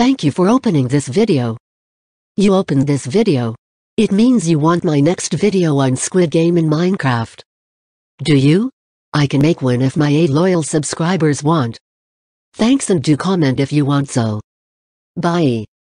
Thank you for opening this video. You opened this video. It means you want my next video on Squid Game in Minecraft. Do you? I can make one if my 8 loyal subscribers want. Thanks and do comment if you want so. Bye.